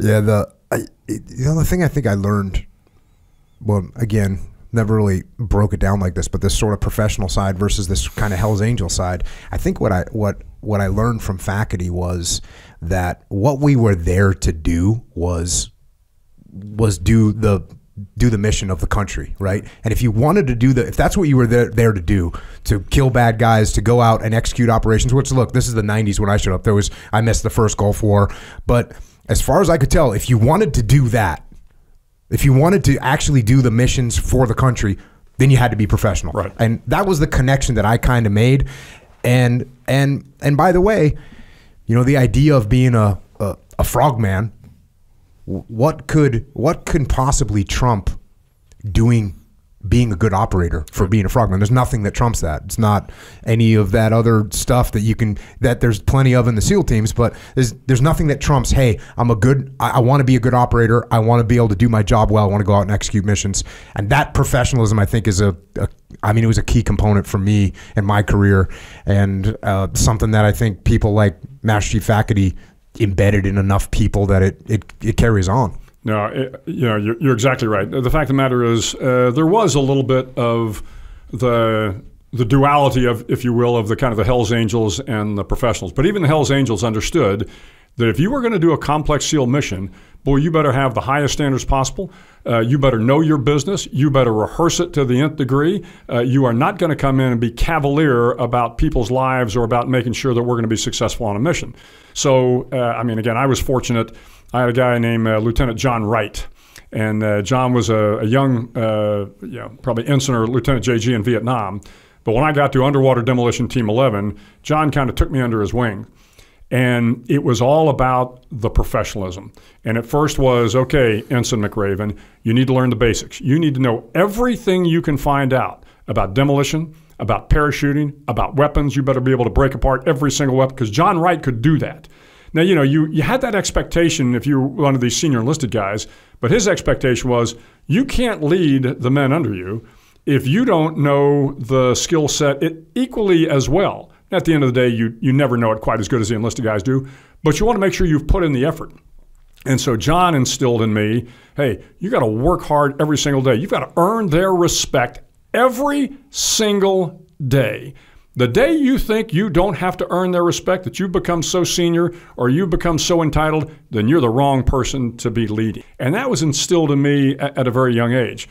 Yeah, the I, the other thing I think I learned, well, again, never really broke it down like this, but this sort of professional side versus this kind of Hell's Angel side. I think what I what what I learned from faculty was that what we were there to do was was do the do the mission of the country, right? And if you wanted to do the, if that's what you were there, there to do, to kill bad guys, to go out and execute operations, which look, this is the 90s when I showed up. There was, I missed the first Gulf War. But as far as I could tell, if you wanted to do that, if you wanted to actually do the missions for the country, then you had to be professional. Right. And that was the connection that I kind of made. And, and, and by the way, you know, the idea of being a, a, a frogman what could what can possibly trump doing being a good operator for being a frogman. There's nothing that trumps that. It's not any of that other stuff that you can that there's plenty of in the SEAL teams, but there's there's nothing that trumps, hey, I'm a good I, I want to be a good operator. I want to be able to do my job well. I want to go out and execute missions. And that professionalism I think is a, a I mean it was a key component for me in my career and uh, something that I think people like Master Chief Faculty embedded in enough people that it it, it carries on. No, it, you know, you're, you're, exactly right. The fact of the matter is, uh, there was a little bit of the the duality of, if you will, of the kind of the Hell's Angels and the professionals. But even the Hell's Angels understood that if you were going to do a complex SEAL mission, boy, you better have the highest standards possible. Uh, you better know your business. You better rehearse it to the nth degree. Uh, you are not going to come in and be cavalier about people's lives or about making sure that we're going to be successful on a mission. So, uh, I mean, again, I was fortunate. I had a guy named uh, Lieutenant John Wright. And uh, John was a, a young, uh, you know, probably ensign or Lieutenant JG in Vietnam. But when I got to Underwater Demolition Team 11, John kind of took me under his wing. And it was all about the professionalism. And it first was okay, Ensign McRaven, you need to learn the basics. You need to know everything you can find out about demolition, about parachuting, about weapons. You better be able to break apart every single weapon because John Wright could do that. Now, you know, you, you had that expectation if you were one of these senior enlisted guys, but his expectation was you can't lead the men under you if you don't know the skill set equally as well. At the end of the day, you, you never know it quite as good as the enlisted guys do, but you want to make sure you've put in the effort. And so John instilled in me hey, you got to work hard every single day. You've got to earn their respect every single day. The day you think you don't have to earn their respect, that you've become so senior or you have become so entitled, then you're the wrong person to be leading. And that was instilled in me at, at a very young age.